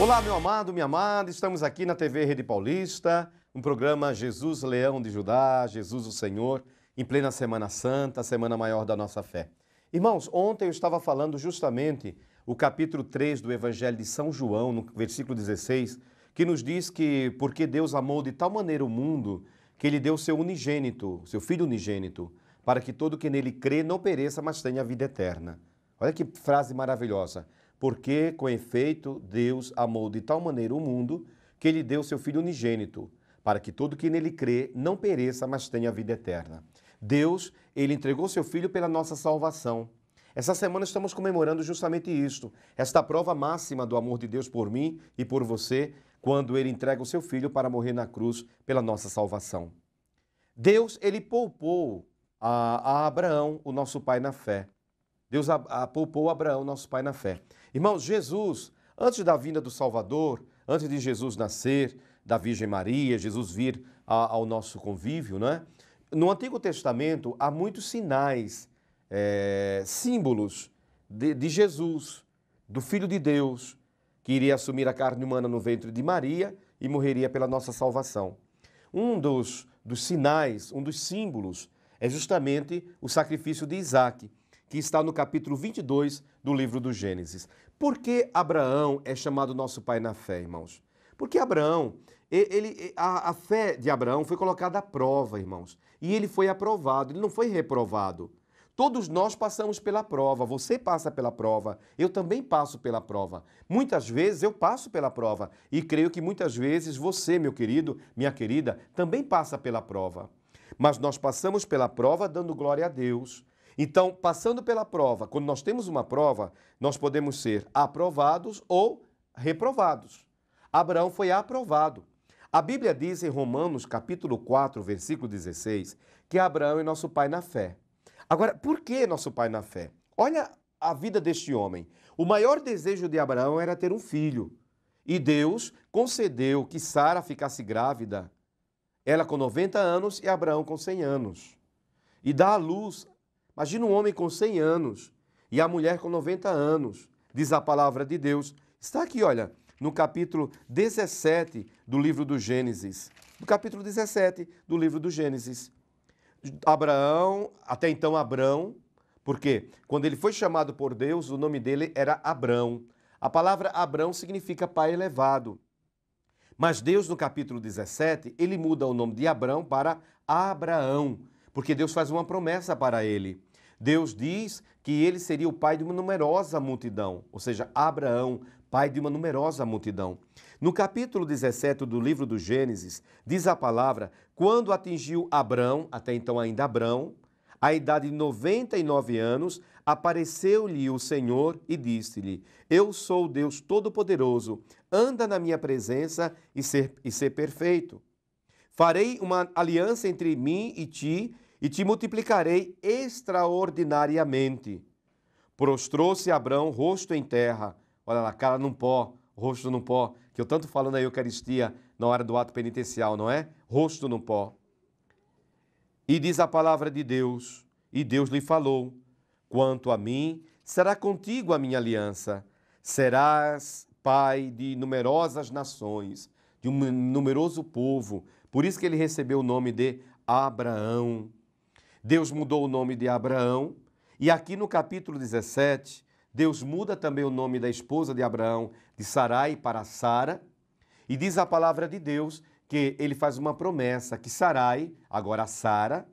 Olá, meu amado, minha amada, estamos aqui na TV Rede Paulista, um programa Jesus Leão de Judá, Jesus o Senhor, em plena Semana Santa, a Semana Maior da nossa fé. Irmãos, ontem eu estava falando justamente o capítulo 3 do Evangelho de São João, no versículo 16, que nos diz que porque Deus amou de tal maneira o mundo que ele deu seu unigênito, seu filho unigênito, para que todo que nele crê não pereça, mas tenha a vida eterna. Olha que frase maravilhosa. Porque, com efeito, Deus amou de tal maneira o mundo que ele deu seu Filho unigênito, para que todo que nele crê não pereça, mas tenha vida eterna. Deus, ele entregou seu Filho pela nossa salvação. Essa semana estamos comemorando justamente isto, esta prova máxima do amor de Deus por mim e por você, quando ele entrega o seu Filho para morrer na cruz pela nossa salvação. Deus, ele poupou a, a Abraão, o nosso pai na fé. Deus poupou Abraão, nosso pai, na fé. Irmãos, Jesus, antes da vinda do Salvador, antes de Jesus nascer, da Virgem Maria, Jesus vir a, ao nosso convívio, né? no Antigo Testamento há muitos sinais, é, símbolos de, de Jesus, do Filho de Deus, que iria assumir a carne humana no ventre de Maria e morreria pela nossa salvação. Um dos, dos sinais, um dos símbolos, é justamente o sacrifício de Isaac que está no capítulo 22 do livro do Gênesis. Por que Abraão é chamado nosso pai na fé, irmãos? Porque Abraão, ele, a, a fé de Abraão foi colocada à prova, irmãos. E ele foi aprovado, ele não foi reprovado. Todos nós passamos pela prova, você passa pela prova, eu também passo pela prova. Muitas vezes eu passo pela prova e creio que muitas vezes você, meu querido, minha querida, também passa pela prova. Mas nós passamos pela prova dando glória a Deus, então, passando pela prova, quando nós temos uma prova, nós podemos ser aprovados ou reprovados. Abraão foi aprovado. A Bíblia diz em Romanos capítulo 4, versículo 16, que é Abraão é nosso pai na fé. Agora, por que nosso pai na fé? Olha a vida deste homem. O maior desejo de Abraão era ter um filho. E Deus concedeu que Sara ficasse grávida. Ela com 90 anos e Abraão com 100 anos. E dá à luz Imagina um homem com 100 anos e a mulher com 90 anos, diz a palavra de Deus. Está aqui, olha, no capítulo 17 do livro do Gênesis. No capítulo 17 do livro do Gênesis. Abraão, até então Abrão, porque quando ele foi chamado por Deus, o nome dele era Abrão. A palavra Abrão significa pai elevado. Mas Deus, no capítulo 17, ele muda o nome de Abrão para Abraão, porque Deus faz uma promessa para ele. Deus diz que ele seria o pai de uma numerosa multidão, ou seja, Abraão, pai de uma numerosa multidão. No capítulo 17 do livro do Gênesis, diz a palavra: quando atingiu Abrão, até então ainda Abrão, a idade de 99 anos, apareceu-lhe o Senhor e disse-lhe: Eu sou o Deus Todo-Poderoso, anda na minha presença e ser, e ser perfeito. Farei uma aliança entre mim e ti e te multiplicarei extraordinariamente. Prostrou-se Abraão, rosto em terra. Olha lá, cara num pó, rosto num pó, que eu tanto falo na Eucaristia na hora do ato penitencial, não é? Rosto num pó. E diz a palavra de Deus, e Deus lhe falou: Quanto a mim, será contigo a minha aliança. Serás pai de numerosas nações, de um numeroso povo. Por isso que ele recebeu o nome de Abraão. Deus mudou o nome de Abraão, e aqui no capítulo 17, Deus muda também o nome da esposa de Abraão, de Sarai, para Sara, e diz a palavra de Deus que ele faz uma promessa que Sarai, agora Sara,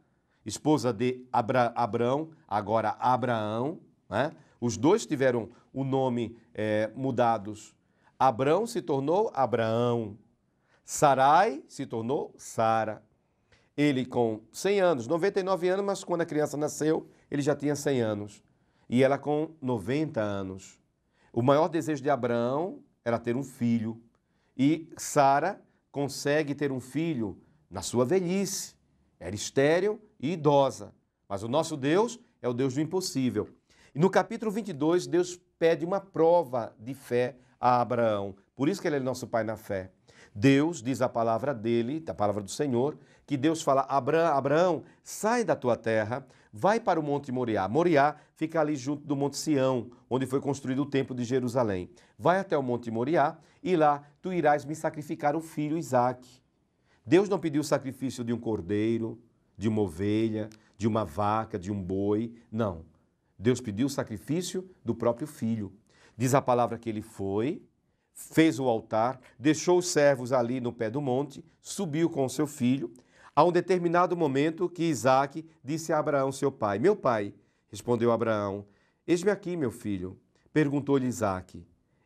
esposa de Abra Abraão, agora Abraão, né? os dois tiveram o nome é, mudados. Abraão se tornou Abraão, Sarai se tornou Sara. Ele com 100 anos, 99 anos, mas quando a criança nasceu, ele já tinha 100 anos. E ela com 90 anos. O maior desejo de Abraão era ter um filho. E Sara consegue ter um filho na sua velhice. Era estéril e idosa. Mas o nosso Deus é o Deus do impossível. E no capítulo 22, Deus pede uma prova de fé a Abraão. Por isso que ele é nosso pai na fé. Deus, diz a palavra dele, da palavra do Senhor, que Deus fala: Abraão, Abraão, sai da tua terra, vai para o Monte Moriá. Moriá fica ali junto do Monte Sião, onde foi construído o Templo de Jerusalém. Vai até o Monte Moriá e lá tu irás me sacrificar o filho Isaac. Deus não pediu o sacrifício de um cordeiro, de uma ovelha, de uma vaca, de um boi. Não. Deus pediu o sacrifício do próprio filho. Diz a palavra que ele foi, fez o altar, deixou os servos ali no pé do monte, subiu com seu filho. A um determinado momento que Isaac disse a Abraão, seu pai: Meu pai, respondeu Abraão, eis-me aqui, meu filho. Perguntou-lhe Isaac: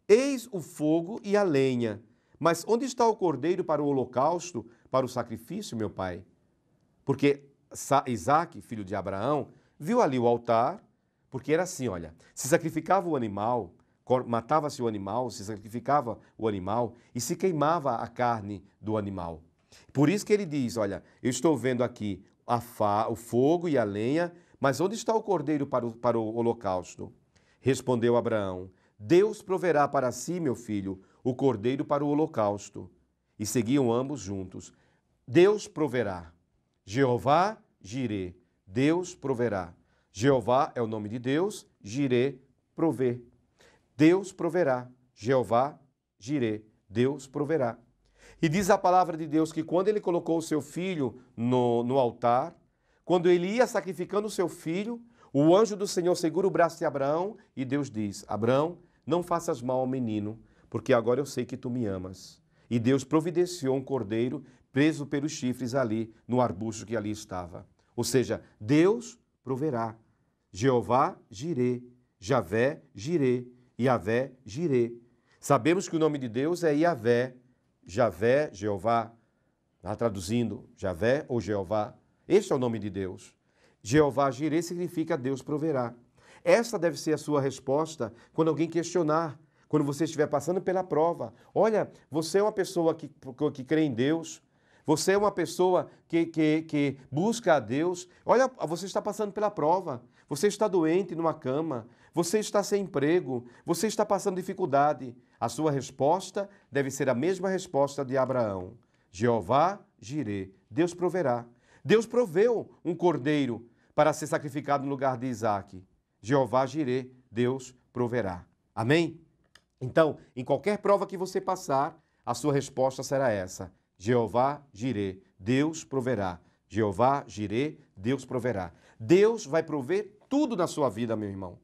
Eis o fogo e a lenha, mas onde está o cordeiro para o holocausto, para o sacrifício, meu pai? Porque Isaac, filho de Abraão, viu ali o altar, porque era assim: olha, se sacrificava o animal matava-se o animal, se sacrificava o animal e se queimava a carne do animal. Por isso que ele diz: Olha, eu estou vendo aqui o fogo e a lenha, mas onde está o cordeiro para o, para o holocausto? Respondeu Abraão: Deus proverá para si, meu filho, o cordeiro para o holocausto. E seguiam ambos juntos. Deus proverá. Jeová Jirê. Deus proverá. Jeová é o nome de Deus, Jirê prover. Deus proverá. Jeová Jireh. Deus proverá. E diz a palavra de Deus que quando ele colocou o seu filho no, no altar, quando ele ia sacrificando o seu filho, o anjo do Senhor segura o braço de Abraão e Deus diz: Abraão, não faças mal ao menino, porque agora eu sei que tu me amas. E Deus providenciou um cordeiro preso pelos chifres ali no arbusto que ali estava. Ou seja, Deus proverá. Jeová Jirê, Javé Jirê, Yahvé Jireh. Sabemos que o nome de Deus é Yahvé, Javé, Jeová, tá traduzindo, Javé ou Jeová. Este é o nome de Deus. Jeová Jireh significa Deus proverá. Esta deve ser a sua resposta quando alguém questionar, quando você estiver passando pela prova. Olha, você é uma pessoa que, que crê em Deus, você é uma pessoa que, que, que, busca a Deus. Olha, você está passando pela prova. Você está doente numa cama. Você está sem emprego, você está passando dificuldade. A sua resposta deve ser a mesma resposta de Abraão: Jeová girei, Deus proverá. Deus proveu um cordeiro para ser sacrificado no lugar de Isaac. Jeová girei, Deus proverá. Amém? Então, em qualquer prova que você passar, a sua resposta será essa: Jeová girei, Deus proverá. Jeová girei, Deus proverá. Deus vai prover tudo na sua vida, meu irmão.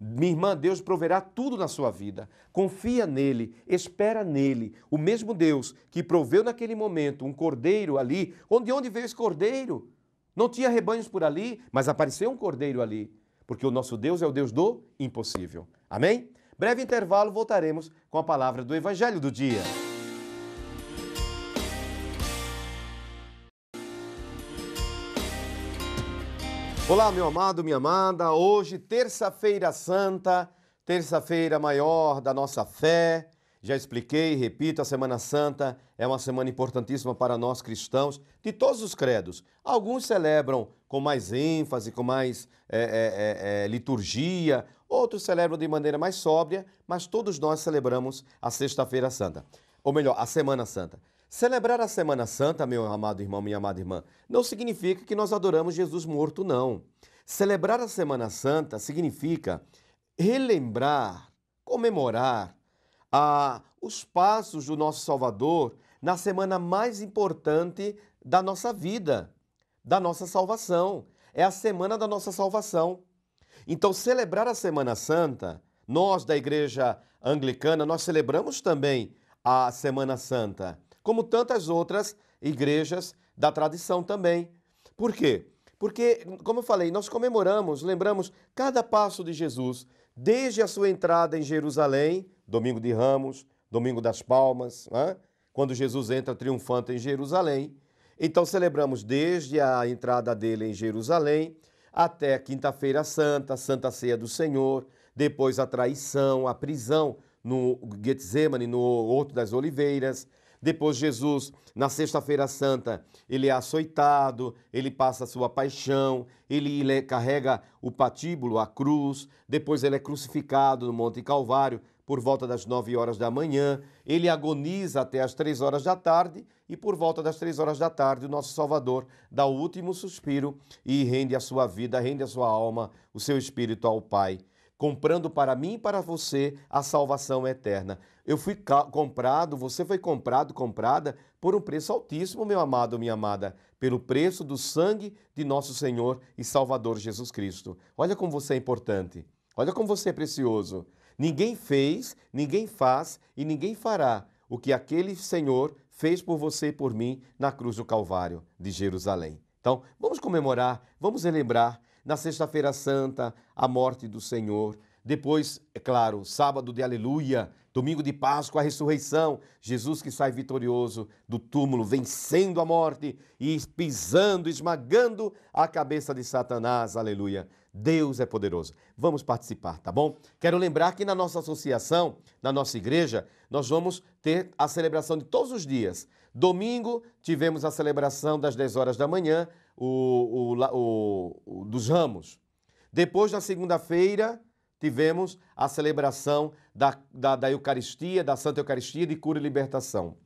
Minha irmã, Deus proverá tudo na sua vida. Confia nele, espera nele. O mesmo Deus que proveu naquele momento um cordeiro ali, onde onde veio esse cordeiro? Não tinha rebanhos por ali, mas apareceu um cordeiro ali, porque o nosso Deus é o Deus do impossível. Amém? Breve intervalo, voltaremos com a palavra do evangelho do dia. Olá, meu amado, minha amada. Hoje, terça-feira santa, terça-feira maior da nossa fé. Já expliquei, repito, a Semana Santa é uma semana importantíssima para nós cristãos de todos os credos. Alguns celebram com mais ênfase, com mais é, é, é, liturgia, outros celebram de maneira mais sóbria, mas todos nós celebramos a Sexta-feira Santa. Ou melhor, a Semana Santa. Celebrar a Semana Santa, meu amado irmão, minha amada irmã, não significa que nós adoramos Jesus morto, não. Celebrar a Semana Santa significa relembrar, comemorar os passos do nosso Salvador na semana mais importante da nossa vida, da nossa salvação. É a semana da nossa salvação. Então, celebrar a Semana Santa, nós da Igreja Anglicana, nós celebramos também a Semana Santa como tantas outras igrejas da tradição também. Por quê? Porque, como eu falei, nós comemoramos, lembramos cada passo de Jesus, desde a sua entrada em Jerusalém, domingo de Ramos, domingo das Palmas, né? quando Jesus entra triunfante em Jerusalém. Então, celebramos desde a entrada dele em Jerusalém até Quinta-feira Santa, Santa Ceia do Senhor, depois a traição, a prisão no Getsemane, no Horto das Oliveiras, depois, Jesus, na Sexta-feira Santa, ele é açoitado, ele passa a sua paixão, ele, ele carrega o patíbulo, a cruz. Depois, ele é crucificado no Monte Calvário por volta das nove horas da manhã. Ele agoniza até as três horas da tarde. E por volta das três horas da tarde, o nosso Salvador dá o último suspiro e rende a sua vida, rende a sua alma, o seu espírito ao Pai comprando para mim e para você a salvação eterna. Eu fui comprado, você foi comprado, comprada por um preço altíssimo, meu amado, minha amada, pelo preço do sangue de nosso Senhor e Salvador Jesus Cristo. Olha como você é importante. Olha como você é precioso. Ninguém fez, ninguém faz e ninguém fará o que aquele Senhor fez por você e por mim na cruz do Calvário de Jerusalém. Então, vamos comemorar, vamos relembrar na Sexta-feira Santa, a morte do Senhor. Depois, é claro, sábado de Aleluia, domingo de Páscoa, a ressurreição. Jesus que sai vitorioso do túmulo, vencendo a morte e pisando, esmagando a cabeça de Satanás. Aleluia. Deus é poderoso. Vamos participar, tá bom? Quero lembrar que na nossa associação, na nossa igreja, nós vamos ter a celebração de todos os dias Domingo, tivemos a celebração das 10 horas da manhã o, o, o, dos ramos. Depois, na segunda-feira, tivemos a celebração da, da, da Eucaristia, da Santa Eucaristia de Cura e Libertação.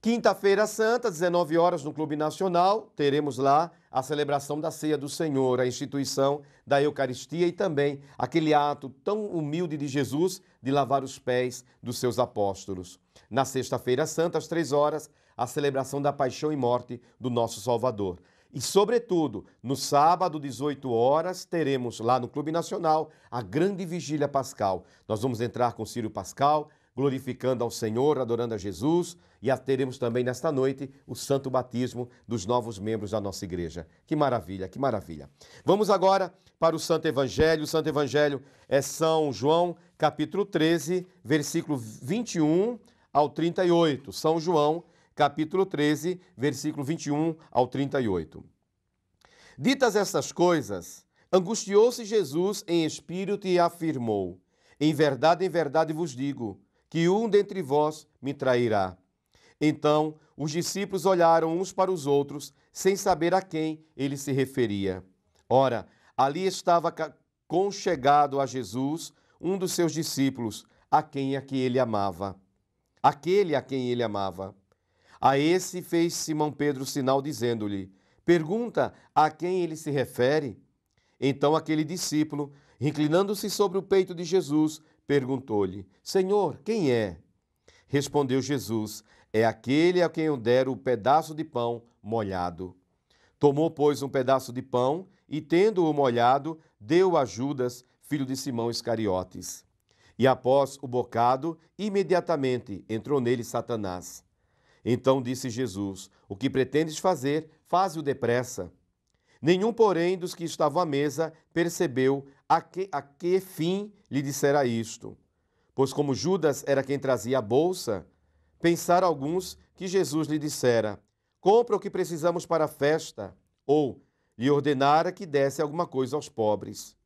Quinta-feira Santa, 19 horas, no Clube Nacional, teremos lá a celebração da Ceia do Senhor, a instituição da Eucaristia e também aquele ato tão humilde de Jesus de lavar os pés dos seus apóstolos. Na sexta-feira Santa, às três horas, a celebração da paixão e morte do nosso Salvador. E, sobretudo, no sábado, 18 horas, teremos lá no Clube Nacional a grande vigília pascal. Nós vamos entrar com Círio Pascal, glorificando ao Senhor, adorando a Jesus, e teremos também nesta noite o santo batismo dos novos membros da nossa igreja. Que maravilha, que maravilha. Vamos agora para o Santo Evangelho. O Santo Evangelho é São João, capítulo 13, versículo 21 ao 38. São João, capítulo 13, versículo 21 ao 38. Ditas estas coisas, angustiou-se Jesus em espírito e afirmou: Em verdade, em verdade vos digo, que um dentre vós me trairá. Então os discípulos olharam uns para os outros, sem saber a quem ele se referia. Ora, ali estava conchegado a Jesus um dos seus discípulos, a quem a é que ele amava. Aquele a quem ele amava. A esse fez Simão Pedro sinal, dizendo-lhe: Pergunta a quem ele se refere. Então aquele discípulo, inclinando-se sobre o peito de Jesus, perguntou-lhe: Senhor, quem é? Respondeu Jesus: É aquele a quem eu der o pedaço de pão molhado. Tomou, pois, um pedaço de pão e, tendo-o molhado, deu a Judas, filho de Simão Iscariotes. E após o bocado, imediatamente entrou nele Satanás. Então disse Jesus: O que pretendes fazer, faze-o depressa. Nenhum, porém, dos que estavam à mesa percebeu a que, a que fim lhe dissera isto. Pois, como Judas era quem trazia a bolsa, pensaram alguns que Jesus lhe dissera: Compra o que precisamos para a festa, ou lhe ordenara que desse alguma coisa aos pobres.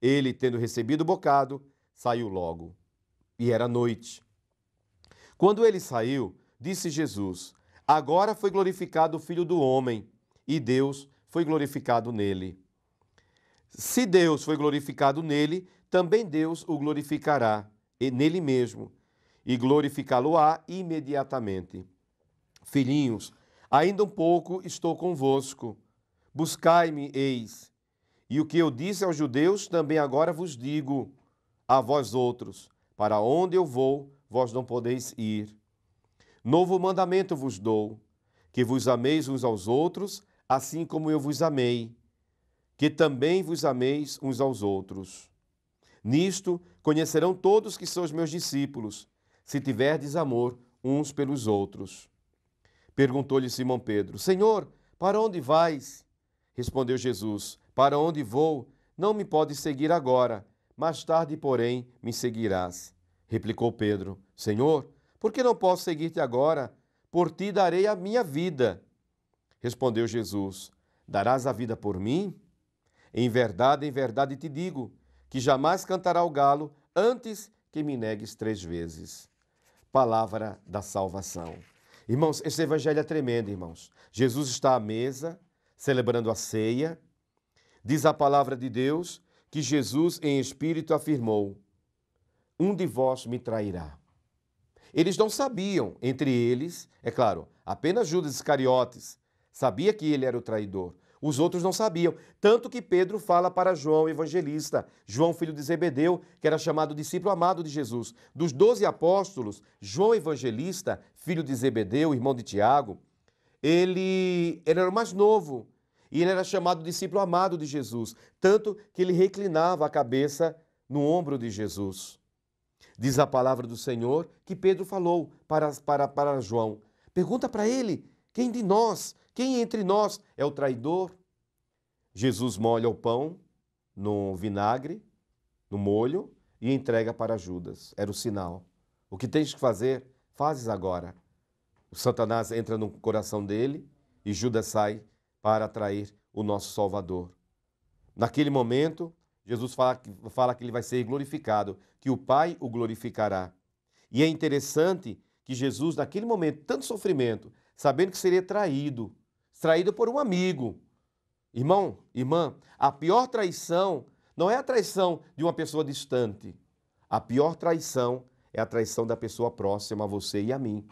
Ele, tendo recebido o bocado, saiu logo. E era noite. Quando ele saiu, disse Jesus: Agora foi glorificado o Filho do Homem, e Deus foi glorificado nele. Se Deus foi glorificado nele, também Deus o glorificará nele mesmo, e glorificá-lo-á imediatamente. Filhinhos, ainda um pouco estou convosco. Buscai-me, eis. E o que eu disse aos judeus, também agora vos digo a vós outros: para onde eu vou, vós não podeis ir. Novo mandamento vos dou, que vos ameis uns aos outros, assim como eu vos amei, que também vos ameis uns aos outros. Nisto conhecerão todos que são os meus discípulos, se tiverdes amor uns pelos outros. Perguntou-lhe Simão Pedro: Senhor, para onde vais? Respondeu Jesus: Para onde vou? Não me podes seguir agora, mais tarde, porém, me seguirás. Replicou Pedro: Senhor, porque não posso seguir-te agora? Por ti darei a minha vida. Respondeu Jesus: Darás a vida por mim? Em verdade, em verdade te digo, que jamais cantará o galo antes que me negues três vezes. Palavra da salvação. Irmãos, esse evangelho é tremendo, irmãos. Jesus está à mesa, celebrando a ceia. Diz a palavra de Deus que Jesus, em espírito, afirmou: Um de vós me trairá. Eles não sabiam, entre eles, é claro, apenas Judas Iscariotes sabia que ele era o traidor. Os outros não sabiam. Tanto que Pedro fala para João Evangelista, João, filho de Zebedeu, que era chamado discípulo amado de Jesus. Dos doze apóstolos, João Evangelista, filho de Zebedeu, irmão de Tiago, ele, ele era o mais novo e ele era chamado discípulo amado de Jesus. Tanto que ele reclinava a cabeça no ombro de Jesus. Diz a palavra do Senhor que Pedro falou para, para, para João. Pergunta para ele: quem de nós, quem entre nós é o traidor? Jesus molha o pão no vinagre, no molho, e entrega para Judas. Era o sinal. O que tens que fazer, fazes agora. O Satanás entra no coração dele e Judas sai para atrair o nosso Salvador. Naquele momento, Jesus fala, fala que ele vai ser glorificado, que o Pai o glorificará. E é interessante que Jesus, naquele momento, tanto sofrimento, sabendo que seria traído, traído por um amigo. Irmão, irmã, a pior traição não é a traição de uma pessoa distante. A pior traição é a traição da pessoa próxima a você e a mim.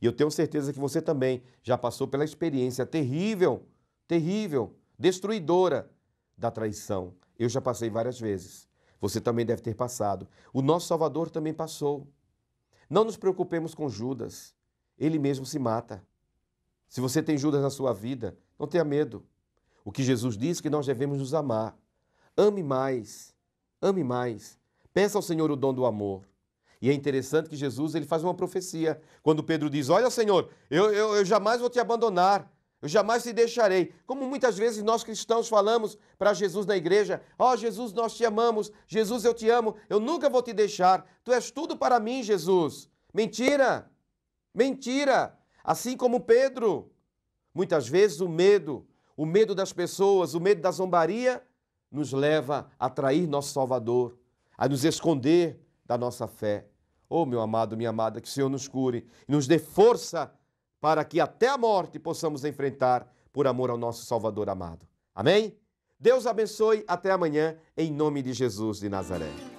E eu tenho certeza que você também já passou pela experiência terrível, terrível, destruidora da traição. Eu já passei várias vezes. Você também deve ter passado. O nosso Salvador também passou. Não nos preocupemos com Judas. Ele mesmo se mata. Se você tem Judas na sua vida, não tenha medo. O que Jesus diz é que nós devemos nos amar. Ame mais. Ame mais. Peça ao Senhor o dom do amor. E é interessante que Jesus ele faz uma profecia. Quando Pedro diz: Olha, Senhor, eu, eu, eu jamais vou te abandonar. Eu jamais te deixarei. Como muitas vezes nós cristãos falamos para Jesus na igreja: Ó oh, Jesus, nós te amamos. Jesus, eu te amo. Eu nunca vou te deixar. Tu és tudo para mim, Jesus. Mentira! Mentira! Assim como Pedro. Muitas vezes o medo, o medo das pessoas, o medo da zombaria, nos leva a trair nosso Salvador, a nos esconder da nossa fé. Oh, meu amado, minha amada, que o Senhor nos cure e nos dê força para que até a morte possamos enfrentar por amor ao nosso Salvador amado. Amém? Deus abençoe. Até amanhã, em nome de Jesus de Nazaré.